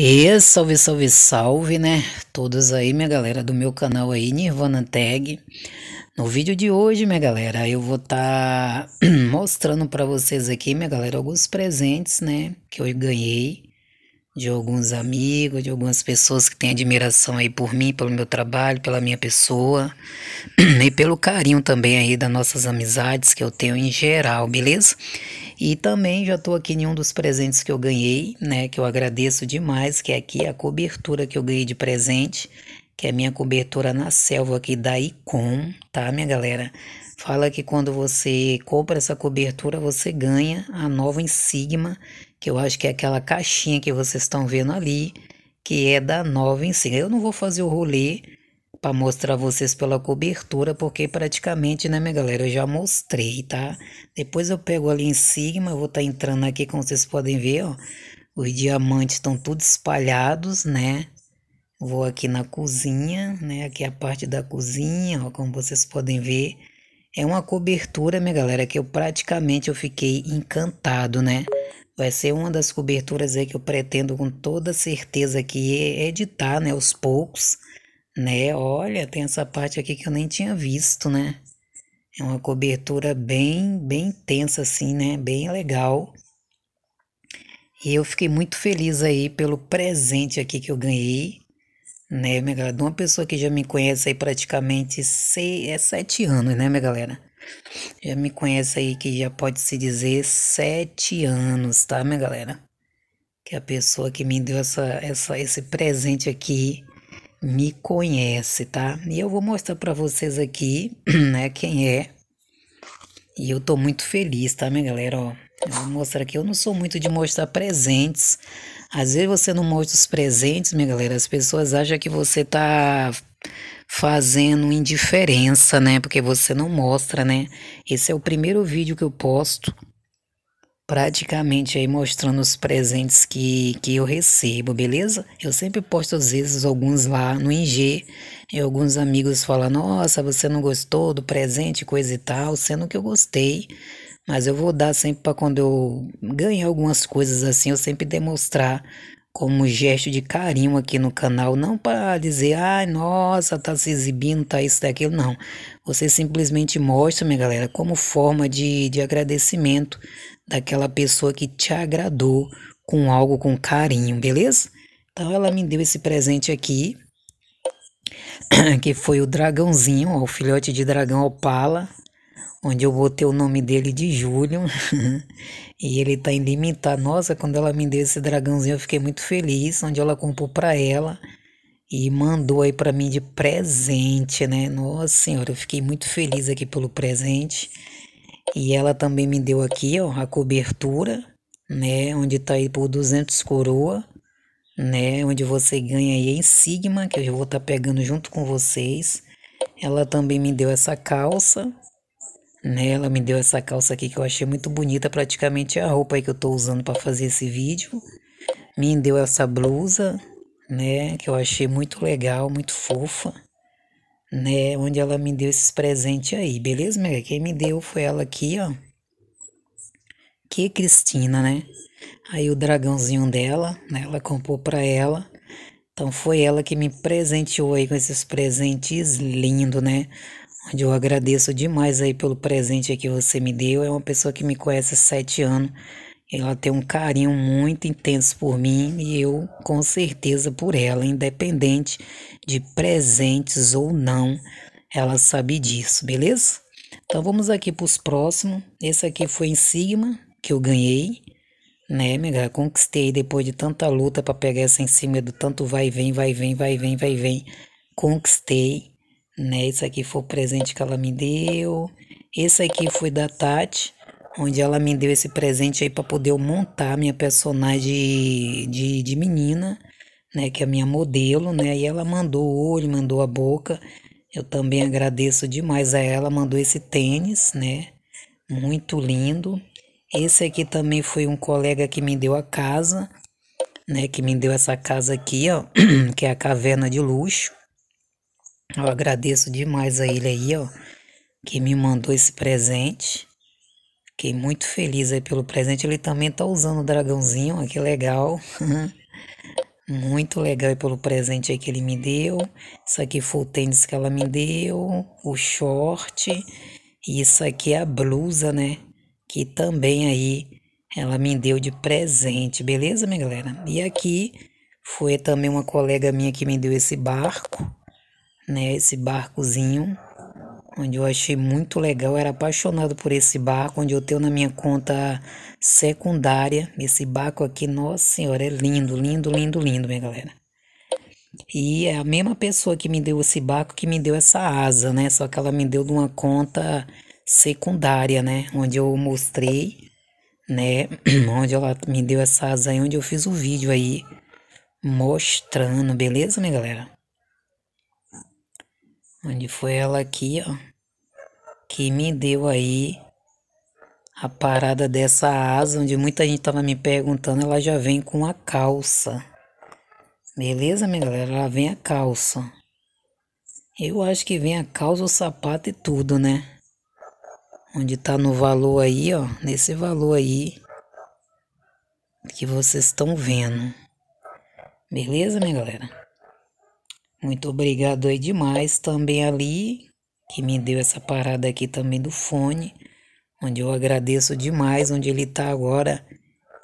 E salve, salve, salve, né? Todos aí, minha galera do meu canal aí, Nirvana Tag. No vídeo de hoje, minha galera, eu vou estar tá mostrando para vocês aqui, minha galera, alguns presentes, né? Que eu ganhei de alguns amigos, de algumas pessoas que têm admiração aí por mim, pelo meu trabalho, pela minha pessoa e pelo carinho também aí das nossas amizades que eu tenho em geral, beleza? E também já estou aqui em um dos presentes que eu ganhei, né, que eu agradeço demais, que é aqui a cobertura que eu ganhei de presente, que é a minha cobertura na selva aqui da Icon, tá, minha galera? Fala que quando você compra essa cobertura, você ganha a nova Insigma que eu acho que é aquela caixinha que vocês estão vendo ali, que é da nova ensina. Eu não vou fazer o rolê para mostrar vocês pela cobertura, porque praticamente, né, minha galera, eu já mostrei, tá? Depois eu pego ali em cima, eu vou estar tá entrando aqui, como vocês podem ver, ó. Os diamantes estão tudo espalhados, né? Vou aqui na cozinha, né? Aqui a parte da cozinha, ó, como vocês podem ver. É uma cobertura, minha galera, que eu praticamente eu fiquei encantado, né? vai ser uma das coberturas aí que eu pretendo com toda certeza que editar, né, aos poucos, né? Olha, tem essa parte aqui que eu nem tinha visto, né? É uma cobertura bem, bem intensa assim, né? Bem legal. E eu fiquei muito feliz aí pelo presente aqui que eu ganhei, né, minha galera? De uma pessoa que já me conhece aí praticamente seis, é sete anos, né, minha galera? Já me conhece aí que já pode se dizer sete anos, tá, minha galera? Que a pessoa que me deu essa, essa, esse presente aqui me conhece, tá? E eu vou mostrar para vocês aqui, né, quem é. E eu tô muito feliz, tá, minha galera? Ó, eu vou mostrar aqui. Eu não sou muito de mostrar presentes. Às vezes você não mostra os presentes, minha galera. As pessoas acham que você tá fazendo indiferença, né? Porque você não mostra, né? Esse é o primeiro vídeo que eu posto, praticamente aí mostrando os presentes que, que eu recebo, beleza? Eu sempre posto às vezes alguns lá no IG e alguns amigos falam: Nossa, você não gostou do presente, coisa e tal, sendo que eu gostei. Mas eu vou dar sempre para quando eu ganhar algumas coisas assim, eu sempre demonstrar como gesto de carinho aqui no canal, não para dizer, ai, nossa, tá se exibindo, tá isso, daquilo, não. Você simplesmente mostra, minha galera, como forma de, de agradecimento daquela pessoa que te agradou com algo com carinho, beleza? Então ela me deu esse presente aqui, que foi o dragãozinho, ó, o filhote de dragão opala, onde eu botei o nome dele de Júlio. e ele tá ilimitado. Nossa, quando ela me deu esse dragãozinho, eu fiquei muito feliz. Onde ela comprou para ela e mandou aí para mim de presente, né? Nossa senhora, eu fiquei muito feliz aqui pelo presente. E ela também me deu aqui, ó, a cobertura, né? Onde tá aí por 200 coroa, né? Onde você ganha aí em Sigma, que eu já vou estar tá pegando junto com vocês. Ela também me deu essa calça, né, ela me deu essa calça aqui que eu achei muito bonita, praticamente é a roupa aí que eu tô usando para fazer esse vídeo. Me deu essa blusa, né, que eu achei muito legal, muito fofa, né, onde ela me deu esses presentes aí, beleza, minha? Quem me deu foi ela aqui, ó. Que Cristina, né? Aí o dragãozinho dela, né, ela comprou para ela. Então foi ela que me presenteou aí com esses presentes lindos, né? onde eu agradeço demais aí pelo presente que você me deu. É uma pessoa que me conhece há sete anos. Ela tem um carinho muito intenso por mim e eu, com certeza, por ela, independente de presentes ou não, ela sabe disso, beleza? Então vamos aqui para os próximos. Esse aqui foi em Sigma que eu ganhei, né, minha Conquistei depois de tanta luta para pegar essa em cima do tanto vai vem, vai vem, vai vem, vai vem. Conquistei né? Esse aqui foi o presente que ela me deu. Esse aqui foi da Tati, onde ela me deu esse presente aí para poder eu montar minha personagem de, de menina, né? Que é a minha modelo, né? E ela mandou o olho, mandou a boca. Eu também agradeço demais a ela, mandou esse tênis, né? Muito lindo. Esse aqui também foi um colega que me deu a casa, né? Que me deu essa casa aqui, ó, que é a caverna de luxo. Eu agradeço demais a ele aí, ó, que me mandou esse presente. Fiquei muito feliz aí pelo presente. Ele também tá usando o dragãozinho, ó, que legal. muito legal aí pelo presente aí que ele me deu. Isso aqui foi o tênis que ela me deu, o short. E isso aqui é a blusa, né? Que também aí ela me deu de presente, beleza, minha galera? E aqui foi também uma colega minha que me deu esse barco né, esse barcozinho, onde eu achei muito legal, eu era apaixonado por esse barco, onde eu tenho na minha conta secundária, esse barco aqui, nossa senhora, é lindo, lindo, lindo, lindo, minha galera. E é a mesma pessoa que me deu esse barco que me deu essa asa, né? Só que ela me deu de uma conta secundária, né? Onde eu mostrei, né? onde ela me deu essa asa aí, onde eu fiz o um vídeo aí mostrando, beleza, minha galera? onde foi ela aqui, ó, que me deu aí a parada dessa asa, onde muita gente tava me perguntando, ela já vem com a calça. Beleza, minha galera? Ela vem a calça. Eu acho que vem a calça, o sapato e tudo, né? Onde tá no valor aí, ó, nesse valor aí que vocês estão vendo. Beleza, minha galera? Muito obrigado aí demais também ali, que me deu essa parada aqui também do fone, onde eu agradeço demais, onde ele tá agora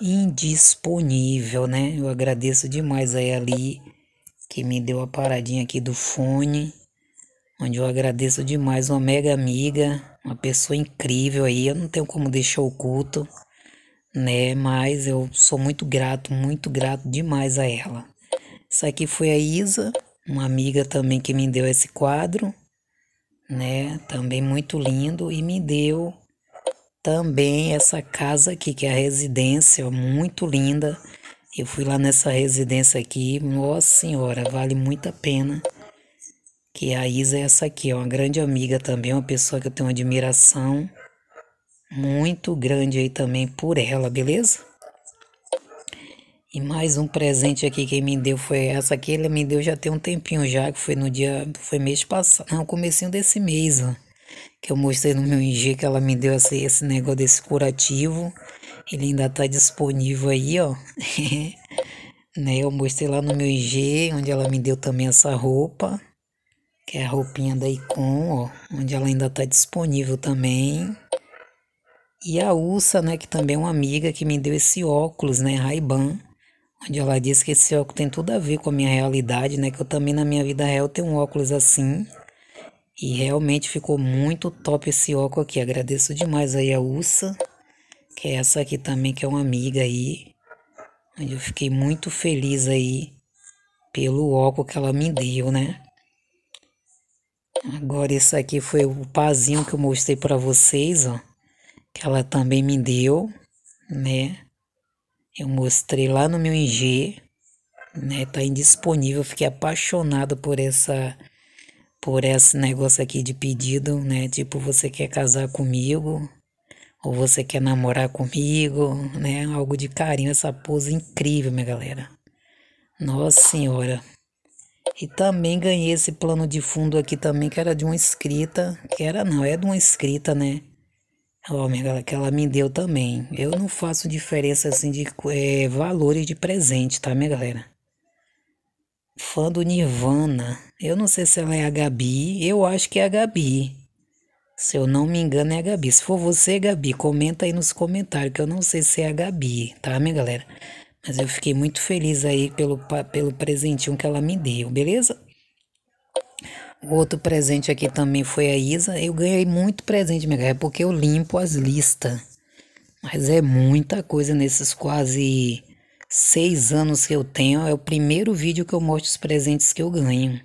indisponível, né? Eu agradeço demais aí ali, que me deu a paradinha aqui do fone, onde eu agradeço demais, uma mega amiga, uma pessoa incrível aí, eu não tenho como deixar oculto, né? Mas eu sou muito grato, muito grato demais a ela. Isso aqui foi a Isa uma amiga também que me deu esse quadro, né? Também muito lindo e me deu também essa casa aqui que é a residência, muito linda. Eu fui lá nessa residência aqui, nossa senhora, vale muito a pena. Que a Isa é essa aqui, é uma grande amiga também, uma pessoa que eu tenho uma admiração muito grande aí também por ela, beleza? E mais um presente aqui que me deu foi essa aqui, ele me deu já tem um tempinho já, que foi no dia, foi mês passado, não, ah, comecinho desse mês, ó, que eu mostrei no meu IG que ela me deu esse, esse negócio desse curativo, ele ainda tá disponível aí, ó, né, eu mostrei lá no meu IG, onde ela me deu também essa roupa, que é a roupinha da Icon, ó, onde ela ainda tá disponível também, e a Ursa, né, que também é uma amiga que me deu esse óculos, né, Ray-Ban, onde ela disse que esse óculos tem tudo a ver com a minha realidade, né? Que eu também na minha vida real tenho um óculos assim. E realmente ficou muito top esse óculos aqui. Agradeço demais aí a Ursa, que é essa aqui também, que é uma amiga aí. eu fiquei muito feliz aí pelo óculos que ela me deu, né? Agora esse aqui foi o pazinho que eu mostrei para vocês, ó, que ela também me deu, né? Eu mostrei lá no meu IG, né? Tá indisponível. Fiquei apaixonado por essa por esse negócio aqui de pedido, né? Tipo, você quer casar comigo? Ou você quer namorar comigo, né? Algo de carinho, essa pose incrível, minha galera. Nossa senhora. E também ganhei esse plano de fundo aqui também, que era de uma escrita, que era não, é de uma escrita, né? Ela, que ela me deu também. Eu não faço diferença assim de é, valores de presente, tá, minha galera? Fã do Nirvana. Eu não sei se ela é a Gabi. Eu acho que é a Gabi. Se eu não me engano, é a Gabi. Se for você, Gabi, comenta aí nos comentários, que eu não sei se é a Gabi, tá, minha galera? Mas eu fiquei muito feliz aí pelo, pelo presentinho que ela me deu, beleza? Outro presente aqui também foi a Isa. Eu ganhei muito presente, minha cara, é porque eu limpo as listas. Mas é muita coisa nesses quase seis anos que eu tenho. É o primeiro vídeo que eu mostro os presentes que eu ganho.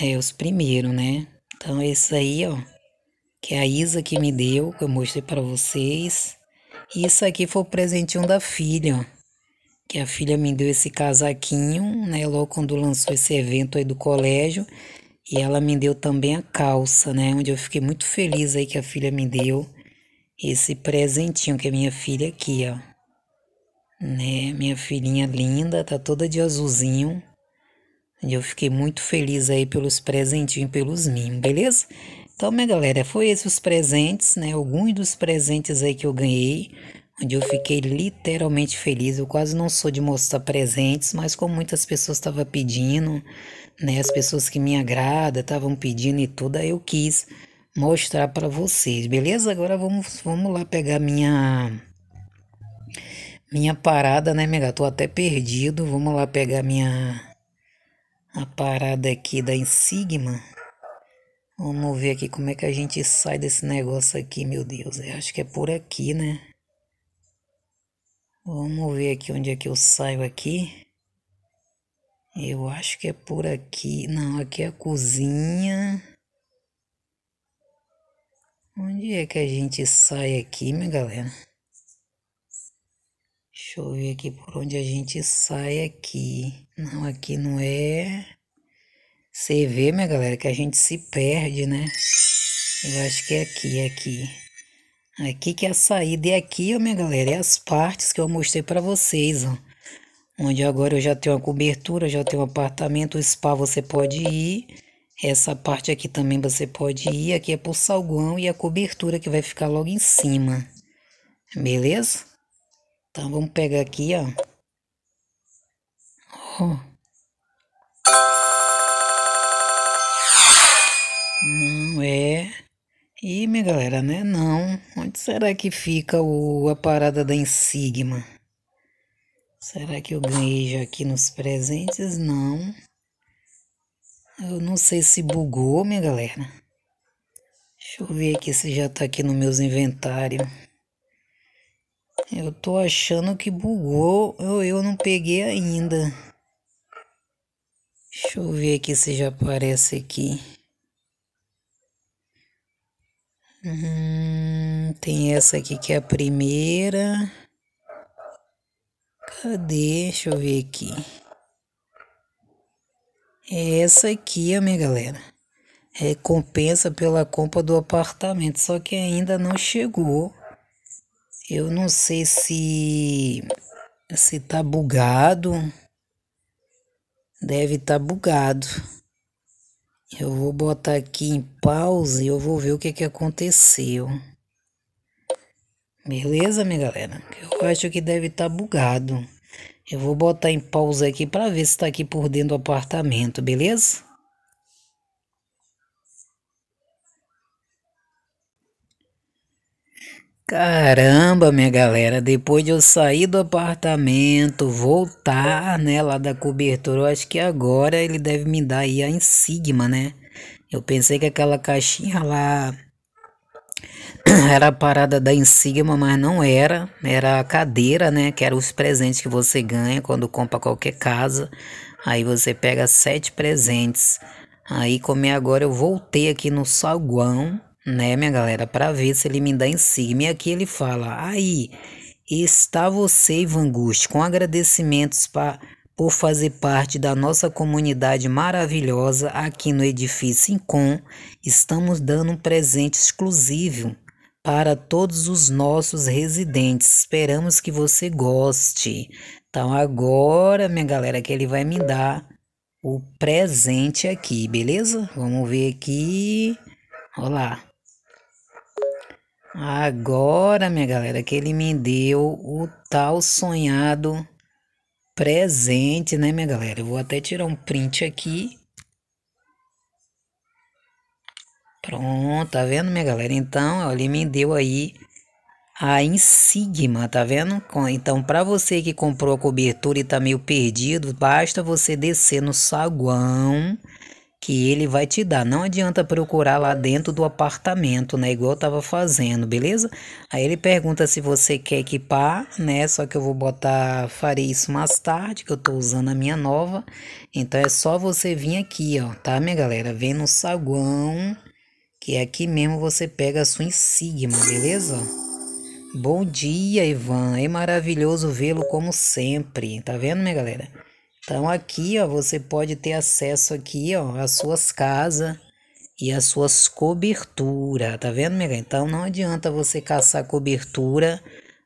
É, os primeiros, né? Então, esse aí, ó. Que é a Isa que me deu, que eu mostrei para vocês. Isso aqui foi o presentinho da filha, ó que a filha me deu esse casaquinho, né, logo quando lançou esse evento aí do colégio, e ela me deu também a calça, né? Onde eu fiquei muito feliz aí que a filha me deu esse presentinho que é minha filha aqui, ó. Né? Minha filhinha linda, tá toda de azulzinho. E eu fiquei muito feliz aí pelos presentinhos, pelos mimos, beleza? Então, minha galera, foi esses os presentes, né? Alguns dos presentes aí que eu ganhei onde eu fiquei literalmente feliz. Eu quase não sou de mostrar presentes, mas como muitas pessoas estavam pedindo, né, as pessoas que me agradam estavam pedindo e tudo, aí eu quis mostrar para vocês, beleza? Agora vamos, vamos lá pegar minha minha parada, né, minha Tô até perdido. Vamos lá pegar minha a parada aqui da Insigma. Vamos ver aqui como é que a gente sai desse negócio aqui, meu Deus. Eu é, acho que é por aqui, né? Vamos ver aqui onde é que eu saio aqui. Eu acho que é por aqui. Não, aqui é a cozinha. Onde é que a gente sai aqui, minha galera? Deixa eu ver aqui por onde a gente sai aqui. Não, aqui não é. Você vê, minha galera, que a gente se perde, né? Eu acho que é aqui, é aqui. Aqui que é a saída é aqui, ó, minha galera, é as partes que eu mostrei para vocês, ó. Onde agora eu já tenho a cobertura, já tenho um apartamento, o spa você pode ir. Essa parte aqui também você pode ir, aqui é pro salgão e a cobertura que vai ficar logo em cima. Beleza? Então vamos pegar aqui, ó. Ó. Não é... E minha galera, né? Não. Onde será que fica o, a parada da Insigma? Será que eu ganhei já aqui nos presentes? Não. Eu não sei se bugou, minha galera. Deixa eu ver aqui se já tá aqui no meus inventário. Eu tô achando que bugou ou eu não peguei ainda. Deixa eu ver aqui se já aparece aqui. Hum, tem essa aqui que é a primeira. Cadê? Deixa eu ver aqui. É essa aqui, a minha galera. Recompensa pela compra do apartamento. Só que ainda não chegou. Eu não sei se. Se tá bugado. Deve tá bugado. Eu vou botar aqui em pausa e eu vou ver o que, que aconteceu. Beleza, minha galera? Eu acho que deve estar tá bugado. Eu vou botar em pausa aqui para ver se está aqui por dentro do apartamento, beleza? Caramba, minha galera, depois de eu sair do apartamento, voltar, né, lá da cobertura, eu acho que agora ele deve me dar aí a insígnia, né? Eu pensei que aquela caixinha lá era a parada da insígnia, mas não era, era a cadeira, né, que era os presentes que você ganha quando compra qualquer casa. Aí você pega sete presentes. Aí como é agora eu voltei aqui no saguão, né, minha galera, para ver se ele me dá insígnia. Aqui ele fala: "Aí está você, Ivan Guste, com agradecimentos para por fazer parte da nossa comunidade maravilhosa aqui no edifício Incom, estamos dando um presente exclusivo para todos os nossos residentes. Esperamos que você goste. Então agora, minha galera, que ele vai me dar o presente aqui, beleza? Vamos ver aqui. Olá. Agora, minha galera, que ele me deu o tal sonhado presente, né, minha galera? Eu vou até tirar um print aqui. Pronto, tá vendo, minha galera? Então, ó, ele me deu aí a Insigma, tá vendo? Então, para você que comprou a cobertura e tá meio perdido, basta você descer no saguão que ele vai te dar. Não adianta procurar lá dentro do apartamento, né? Igual eu tava fazendo, beleza? Aí ele pergunta se você quer equipar, né? Só que eu vou botar, farei isso mais tarde, que eu tô usando a minha nova. Então é só você vir aqui, ó, tá, minha galera? Vem no saguão, que é aqui mesmo você pega a sua insígnia, beleza? Bom dia, Ivan. É maravilhoso vê-lo como sempre. Tá vendo, minha galera? Então aqui, ó, você pode ter acesso aqui, ó, às suas casas e às suas coberturas, tá vendo, minha Então não adianta você caçar cobertura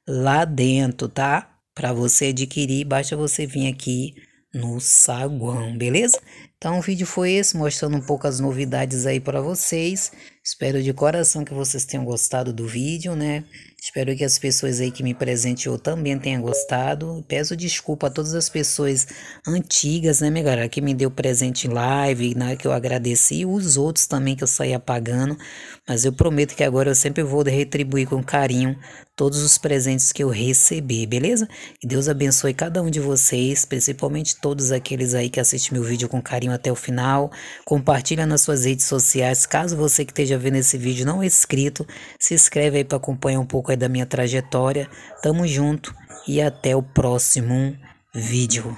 lá dentro, tá? Para você adquirir, basta você vir aqui no saguão, beleza? Então o vídeo foi esse, mostrando um pouco as novidades aí para vocês. Espero de coração que vocês tenham gostado do vídeo, né? Espero que as pessoas aí que me presenteou também tenham gostado. Peço desculpa a todas as pessoas antigas, né, minha galera, que me deu presente em live, né, que eu agradeci, e os outros também que eu saí apagando. Mas eu prometo que agora eu sempre vou retribuir com carinho todos os presentes que eu recebi, beleza? Que Deus abençoe cada um de vocês, principalmente todos aqueles aí que assistem meu vídeo com carinho até o final. Compartilha nas suas redes sociais. Caso você que esteja vendo esse vídeo não é inscrito, se inscreve aí para acompanhar um pouco aí é da minha trajetória. Tamo junto e até o próximo vídeo.